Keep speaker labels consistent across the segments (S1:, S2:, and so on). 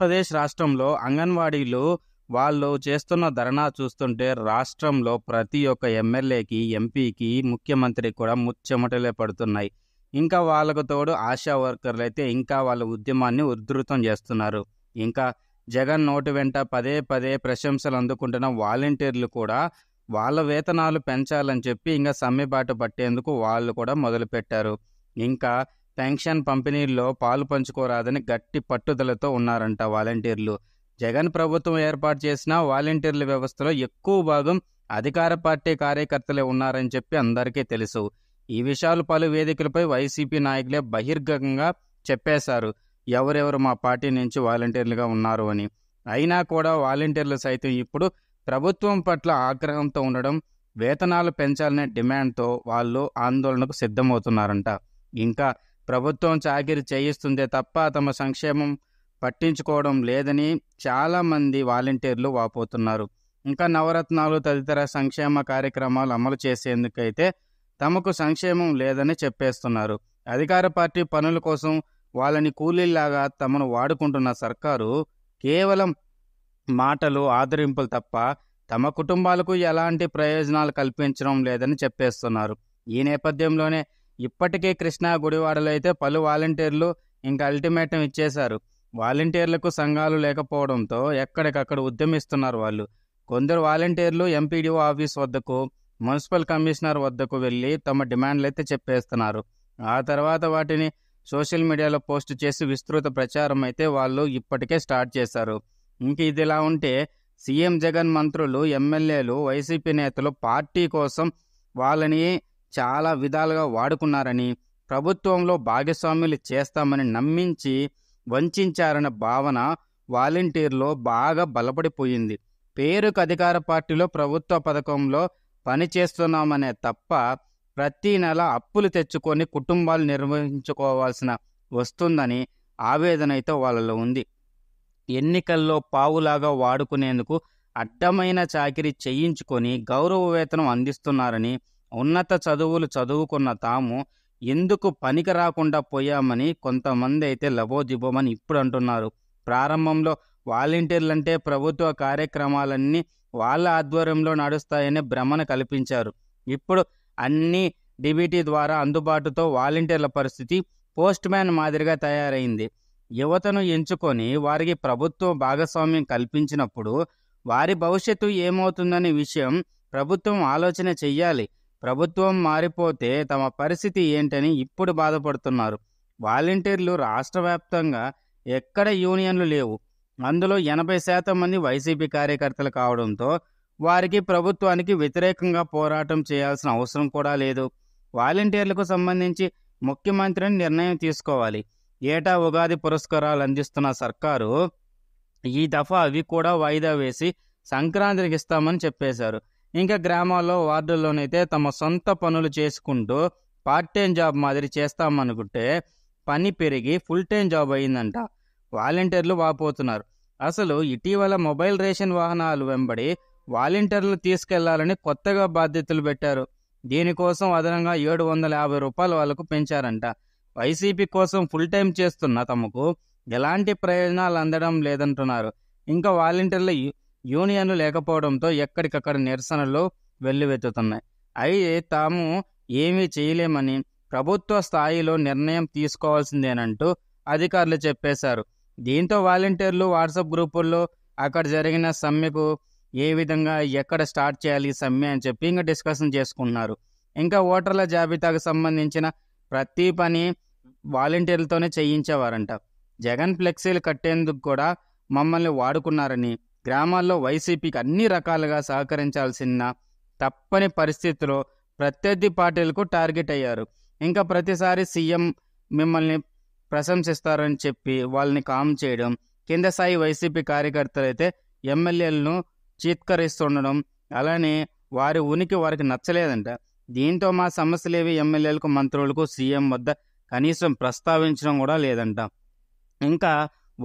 S1: ఆంధ్రప్రదేశ్ రాష్ట్రంలో అంగన్వాడీలు వాళ్ళు చేస్తున్న ధర్నా చూస్తుంటే రాష్ట్రంలో ప్రతి ఒక్క ఎమ్మెల్యేకి ఎంపీకి ముఖ్యమంత్రికి కూడా ముచ్చెమటలే పడుతున్నాయి ఇంకా వాళ్ళకు తోడు ఆశా వర్కర్లు అయితే ఇంకా వాళ్ళ ఉద్యమాన్ని ఉధృతం చేస్తున్నారు ఇంకా జగన్ నోటు వెంట పదే పదే ప్రశంసలు అందుకుంటున్న వాలంటీర్లు కూడా వాళ్ళ వేతనాలు పెంచాలని చెప్పి ఇంకా సమ్మెబాటు పట్టేందుకు వాళ్ళు కూడా మొదలుపెట్టారు ఇంకా పెన్షన్ పంపిణీల్లో పాలు పంచుకోరాదని గట్టి పట్టుదలతో ఉన్నారంట వాలంటీర్లు జగన్ ప్రభుత్వం ఏర్పాటు చేసిన వాలంటీర్ల వ్యవస్థలో ఎక్కువ భాగం అధికార పార్టీ కార్యకర్తలే ఉన్నారని చెప్పి అందరికీ తెలుసు ఈ విషయాలు పలు వేదికలపై వైసీపీ నాయకులే బహిర్గతంగా చెప్పేశారు ఎవరెవరు మా పార్టీ నుంచి వాలంటీర్లుగా ఉన్నారు అని అయినా కూడా వాలంటీర్లు సైతం ఇప్పుడు ప్రభుత్వం పట్ల ఆగ్రహంతో ఉండడం వేతనాలు పెంచాలనే డిమాండ్తో వాళ్ళు ఆందోళనకు సిద్ధమవుతున్నారంట ఇంకా ప్రభుత్వం చాకిరి చేయిస్తుందే తప్ప తమ సంక్షేమం పట్టించుకోవడం లేదని చాలామంది వాలంటీర్లు వాపోతున్నారు ఇంకా నవరత్నాలు తదితర సంక్షేమ కార్యక్రమాలు అమలు చేసేందుకైతే తమకు సంక్షేమం లేదని చెప్పేస్తున్నారు అధికార పార్టీ పనుల కోసం వాళ్ళని కూలీలాగా తమను వాడుకుంటున్న సర్కారు కేవలం మాటలు ఆదరింపులు తప్ప తమ కుటుంబాలకు ఎలాంటి ప్రయోజనాలు కల్పించడం లేదని చెప్పేస్తున్నారు ఈ నేపథ్యంలోనే ఇప్పటికే కృష్ణా గుడివాడలో అయితే పలు వాలంటీర్లు ఇంకా అల్టిమేటం ఇచ్చేశారు వాలంటీర్లకు సంఘాలు లేకపోవడంతో ఎక్కడికక్కడ ఉద్యమిస్తున్నారు వాళ్ళు కొందరు వాలంటీర్లు ఎంపీడీఓ ఆఫీస్ వద్దకు మున్సిపల్ కమిషనర్ వద్దకు వెళ్ళి తమ డిమాండ్లు అయితే చెప్పేస్తున్నారు ఆ తర్వాత వాటిని సోషల్ మీడియాలో పోస్ట్ చేసి విస్తృత ప్రచారం అయితే వాళ్ళు ఇప్పటికే స్టార్ట్ చేశారు ఇంక ఇది ఇలా ఉంటే సీఎం జగన్ మంత్రులు ఎమ్మెల్యేలు వైసీపీ నేతలు పార్టీ కోసం వాళ్ళని చాలా విధాలుగా వాడుకున్నారని ప్రభుత్వంలో భాగస్వామ్యులు చేస్తామని నమ్మించి వంచారన్న భావన వాలంటీర్లో బాగా బలపడిపోయింది పేరుకు అధికార పార్టీలో ప్రభుత్వ పథకంలో పనిచేస్తున్నామనే తప్ప ప్రతీ నెల అప్పులు తెచ్చుకొని కుటుంబాలు నిర్వహించుకోవాల్సిన వస్తుందని ఆవేదన అయితే వాళ్ళలో ఉంది ఎన్నికల్లో పావులాగా వాడుకునేందుకు అడ్డమైన చాకిరీ చేయించుకొని గౌరవ వేతనం అందిస్తున్నారని ఉన్నత చదువులు చదువుకున్న తాము ఎందుకు పనికి రాకుండా పోయామని కొంతమంది అయితే లబోదిబోమని ఇప్పుడు అంటున్నారు ప్రారంభంలో వాలంటీర్లంటే ప్రభుత్వ కార్యక్రమాలన్నీ వాళ్ళ ఆధ్వర్యంలో నడుస్తాయనే భ్రమను కల్పించారు ఇప్పుడు అన్ని డిబిటీ ద్వారా అందుబాటుతో వాలంటీర్ల పరిస్థితి పోస్ట్ మ్యాన్ మాదిరిగా తయారైంది యువతను ఎంచుకొని వారికి ప్రభుత్వం భాగస్వామ్యం కల్పించినప్పుడు వారి భవిష్యత్తు ఏమవుతుందనే విషయం ప్రభుత్వం ఆలోచన చెయ్యాలి ప్రభుత్వం మారిపోతే తమ పరిస్థితి ఏంటని ఇప్పుడు బాధపడుతున్నారు వాలంటీర్లు రాష్ట్ర వ్యాప్తంగా ఎక్కడ యూనియన్లు లేవు అందులో ఎనభై శాతం మంది వైసీపీ కార్యకర్తలు కావడంతో వారికి ప్రభుత్వానికి వ్యతిరేకంగా పోరాటం చేయాల్సిన అవసరం కూడా లేదు వాలంటీర్లకు సంబంధించి ముఖ్యమంత్రిని నిర్ణయం తీసుకోవాలి ఏటా ఉగాది పురస్కారాలు అందిస్తున్న సర్కారు ఈ దఫా అవి కూడా వాయిదా వేసి సంక్రాంతికి ఇస్తామని చెప్పేశారు ఇంకా గ్రామాల్లో వార్డుల్లోనైతే తమ సొంత పనులు చేసుకుంటూ పార్ట్ టైం జాబ్ మాదిరి చేస్తామనుకుంటే పని పెరిగి ఫుల్ టైం జాబ్ అయిందంట వాలంటీర్లు వాపోతున్నారు అసలు ఇటీవల మొబైల్ రేషన్ వాహనాలు వెంబడి వాలంటీర్లు తీసుకెళ్లాలని కొత్తగా బాధ్యతలు పెట్టారు దీనికోసం అదనంగా ఏడు వందల యాభై రూపాయలు వాళ్ళకు పెంచారంట వైసీపీ కోసం ఫుల్ టైం చేస్తున్న తమకు ఎలాంటి ప్రయోజనాలు అందడం లేదంటున్నారు ఇంకా వాలంటీర్ల యూనియన్లు లేకపోవడంతో ఎక్కడికక్కడ నిరసనలు వెల్లువెత్తుతున్నాయి అయితే తాము ఏమీ చేయలేమని ప్రభుత్వ స్థాయిలో నిర్ణయం తీసుకోవాల్సిందేనంటూ అధికారులు చెప్పేశారు దీంతో వాలంటీర్లు వాట్సాప్ గ్రూపుల్లో అక్కడ జరిగిన సమ్మెకు ఏ విధంగా ఎక్కడ స్టార్ట్ చేయాలి సమ్మె అని చెప్పి ఇంకా డిస్కషన్ చేసుకున్నారు ఇంకా ఓటర్ల జాబితాకు సంబంధించిన ప్రతి పని వాలంటీర్లతోనే చేయించేవారంట జగన్ ఫ్లెక్సీలు కట్టేందుకు కూడా మమ్మల్ని వాడుకున్నారని గ్రామాల్లో వైసీపీకి అన్ని రకాలుగా సహకరించాల్సిన తప్పని పరిస్థితిలో ప్రత్యర్థి పార్టీలకు టార్గెట్ అయ్యారు ఇంకా ప్రతిసారి సీఎం మిమ్మల్ని ప్రశంసిస్తారని చెప్పి వాళ్ళని కామ్ చేయడం కింద స్థాయి వైసీపీ కార్యకర్తలైతే ఎమ్మెల్యేలను చీత్కరిస్తుండడం అలానే వారి ఉనికి వారికి నచ్చలేదంట దీంతో మా సమస్యలేవి ఎమ్మెల్యేలకు మంత్రులకు సీఎం వద్ద కనీసం ప్రస్తావించడం కూడా లేదంట ఇంకా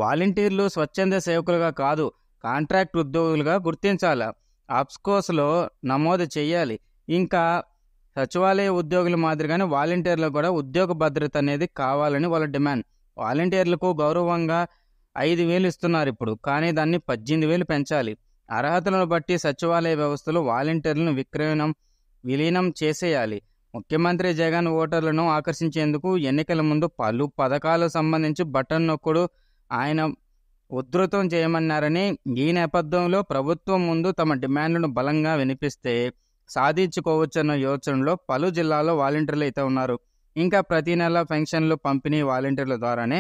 S1: వాలంటీర్లు స్వచ్ఛంద సేవకులుగా కాదు కాంట్రాక్ట్ ఉద్యోగులుగా గుర్తించాలి ఆప్స్కోస్లో నమోదు చేయాలి ఇంకా సచివాలయ ఉద్యోగుల మాదిరిగానే వాలంటీర్లకు కూడా ఉద్యోగ భద్రత అనేది కావాలని వాళ్ళ డిమాండ్ వాలంటీర్లకు గౌరవంగా ఐదు వేలు ఇస్తున్నారు ఇప్పుడు కానీ దాన్ని పద్దెనిమిది వేలు పెంచాలి అర్హతలను బట్టి సచివాలయ వ్యవస్థలో వాలంటీర్లను విక్రయణం విలీనం చేసేయాలి ముఖ్యమంత్రి జగన్ ఓటర్లను ఆకర్షించేందుకు ఎన్నికల ముందు పలు పథకాలకు సంబంధించి బటన్ నొక్కుడు ఆయన ఉధృతం చేయమన్నారని ఈ నేపథ్యంలో ప్రభుత్వం ముందు తమ డిమాండ్లను బలంగా వినిపిస్తే సాధించుకోవచ్చన్న యోచనలో పలు జిల్లాల్లో వాలంటీర్లు అయితే ఉన్నారు ఇంకా ప్రతి నెల పెన్షన్లు పంపిణీ వాలంటీర్ల ద్వారానే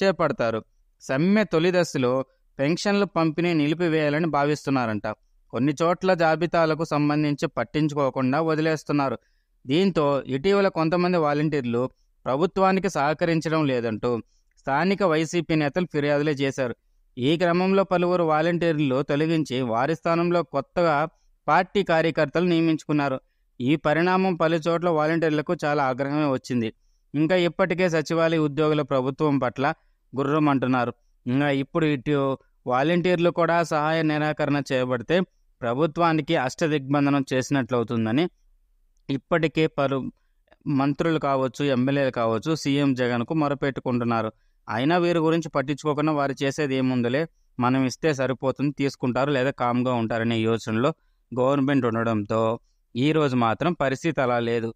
S1: చేపడతారు సమ్మె తొలి దశలో పెన్షన్లు పంపిణీ నిలిపివేయాలని భావిస్తున్నారంట కొన్ని చోట్ల జాబితాలకు సంబంధించి పట్టించుకోకుండా వదిలేస్తున్నారు దీంతో ఇటీవల కొంతమంది వాలంటీర్లు ప్రభుత్వానికి సహకరించడం లేదంటూ స్థానిక వైసీపీ నేతలు ఫిర్యాదులే చేశారు ఈ క్రమంలో పలువురు వాలంటీర్లు తొలగించి వారి స్థానంలో కొత్తగా పార్టీ కార్యకర్తలు నియమించుకున్నారు ఈ పరిణామం పలు చోట్ల వాలంటీర్లకు చాలా ఆగ్రహమే వచ్చింది ఇంకా ఇప్పటికే సచివాలయ ఉద్యోగుల ప్రభుత్వం పట్ల గుర్రం అంటున్నారు ఇంకా ఇప్పుడు ఇటు వాలంటీర్లు కూడా సహాయ నిరాకరణ చేయబడితే ప్రభుత్వానికి అష్టదిగ్బంధనం చేసినట్లవుతుందని ఇప్పటికే పలు మంత్రులు కావచ్చు ఎమ్మెల్యేలు కావచ్చు సీఎం జగన్కు మొరపెట్టుకుంటున్నారు అయినా వీరి గురించి పట్టించుకోకుండా వారు చేసేది ఏముందలే మనం ఇస్తే సరిపోతుంది తీసుకుంటారు లేదా కామ్గా ఉంటారనే యోచనలో గవర్నమెంట్ ఉండడంతో ఈరోజు మాత్రం పరిస్థితి అలా లేదు